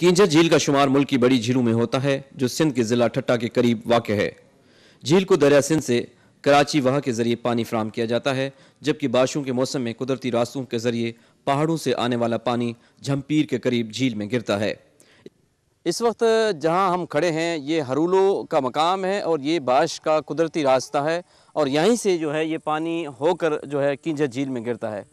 किंजर झील का शुमार मुल्क की बड़ी झीलों में होता है जो सिंध के जिला ठट्टा के करीब वाक़ है झील को दरिया सिंध से कराची वहा के ज़रिए पानी फ्राहम किया जाता है जबकि बारिशों के मौसम में कुदरती रास्तों के ज़रिए पहाड़ों से आने वाला पानी झम्पीर के करीब झील में गिरता है इस वक्त जहां हम खड़े हैं ये हरूलो का मकाम है और ये बारिश का कुदरती रास्ता है और यहीं से जो है ये पानी होकर जो है किंजर झील में गिरता है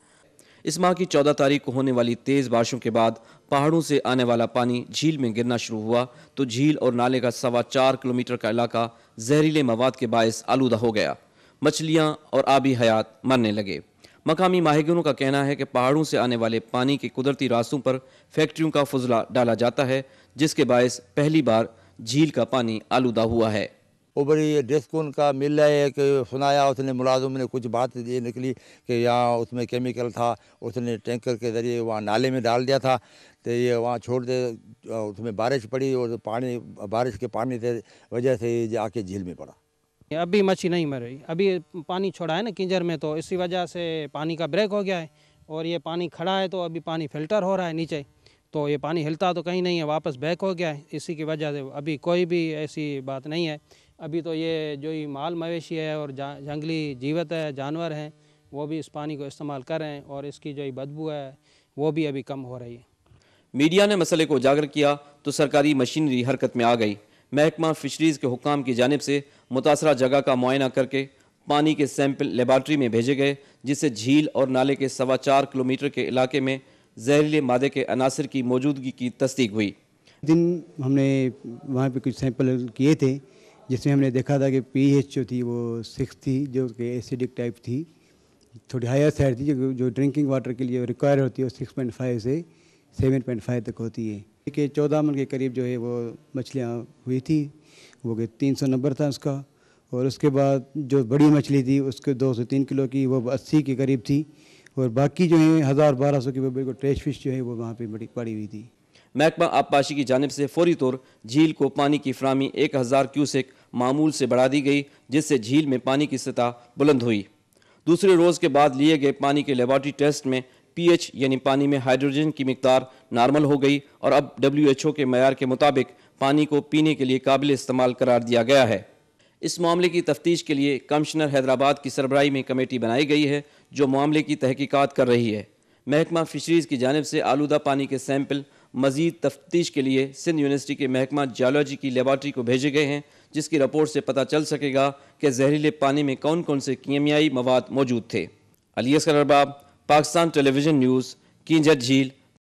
इस माह की चौदह तारीख को होने वाली तेज बारिशों के बाद पहाड़ों से आने वाला पानी झील में गिरना शुरू हुआ तो झील और नाले का सवा चार किलोमीटर का इलाका जहरीले मवाद के बायस आलूदा हो गया मछलियाँ और आबी हयात मरने लगे मकामी माहिगरों का कहना है कि पहाड़ों से आने वाले पानी के कुदरती रास्तों पर फैक्ट्रियों का फजला डाला जाता है जिसके बायस पहली बार झील का पानी आलूदा हुआ है बड़ी डेस्क उनका मिल रहा है कि सुनाया उसने मुलाजम ने कुछ बात ये निकली कि यहाँ उसमें केमिकल था उसने टैंकर के ज़रिए वहाँ नाले में डाल दिया था तो ये वहाँ छोड़ दे उसमें बारिश पड़ी और पानी बारिश के पानी से वजह से ये आके झील में पड़ा अभी मछली नहीं मर रही अभी पानी छोड़ा है ना किंजर में तो इसी वजह से पानी का ब्रेक हो गया है और ये पानी खड़ा है तो अभी पानी फिल्टर हो रहा है नीचे तो ये पानी हिलता तो कहीं नहीं है वापस बैक हो गया है इसी की वजह से अभी कोई भी ऐसी बात नहीं है अभी तो ये जो ही माल मवेशी है और जंगली जीवत है जानवर हैं वो भी इस पानी को इस्तेमाल कर रहे हैं और इसकी जो बदबू है वो भी अभी कम हो रही है मीडिया ने मसले को उजागर किया तो सरकारी मशीनरी हरकत में आ गई महकमा फिशरीज़ के हुकाम की जानब से मुतासर जगह का मुआयना करके पानी के सैंपल लेबार्ट्री में भेजे गए जिससे झील और नाले के सवा चार किलोमीटर के इलाके में जहरीले मादे के अनासर की मौजूदगी की तस्दीक हुई दिन हमने वहाँ पे कुछ सैंपल किए थे जिसमें हमने देखा था कि पीएच जो थी वो सिक्स थी जो कि एसिडिक टाइप थी थोड़ी हायर साइड थी जो जो ड्रिंकिंग वाटर के लिए रिक्वायर होती है वो सिक्स पॉइंट फाइव से सेवन पॉइंट फाइव तक होती है है चौदह मन के करीब जो है वो मछलियाँ हुई थी वो कि तीन सौ नंबर था उसका और उसके बाद जो बड़ी मछली थी उसके दो सौ तीन किलो की वो अस्सी के करीब थी और बाकी जो है हज़ार बारह सौ की बिल्कुल ट्रेश फिश जो है वो वहाँ पर बड़ी पड़ी हुई थी महकमा आबपाशी की जानब से फौरी तौर झील को पानी की फ्राहमी एक हज़ार क्यूसेक मामूल से बढ़ा दी गई जिससे झील में पानी की सतह बुलंद हुई दूसरे रोज़ के बाद लिए गए पानी के लेबॉर्टरी टेस्ट में पीएच यानी पानी में हाइड्रोजन की मकदार नॉर्मल हो गई और अब डब्ल्यूएचओ के मैार के मुताबिक पानी को पीने के लिए काबिल इस्तेमाल करार दिया गया है इस मामले की तफ्तीश के लिए कमिश्नर हैदराबाद की सरबराही में कमेटी बनाई गई है जो मामले की तहकीकात कर रही है महकमा फिशरीज़ की जानब से आलूदा पानी के सैम्पल मजीद तफ्तीश के लिए सिंध यूनिवर्सिटी के महकमा जियोलॉजी की लेबार्ट्री को भेजे गए हैं जिसकी रिपोर्ट से पता चल सकेगा कि जहरीले पानी में कौन कौन से कीमियाई मवाद मौजूद थे अली असर अरबाब पाकिस्तान टेलीविज़न न्यूज़ कींजत झील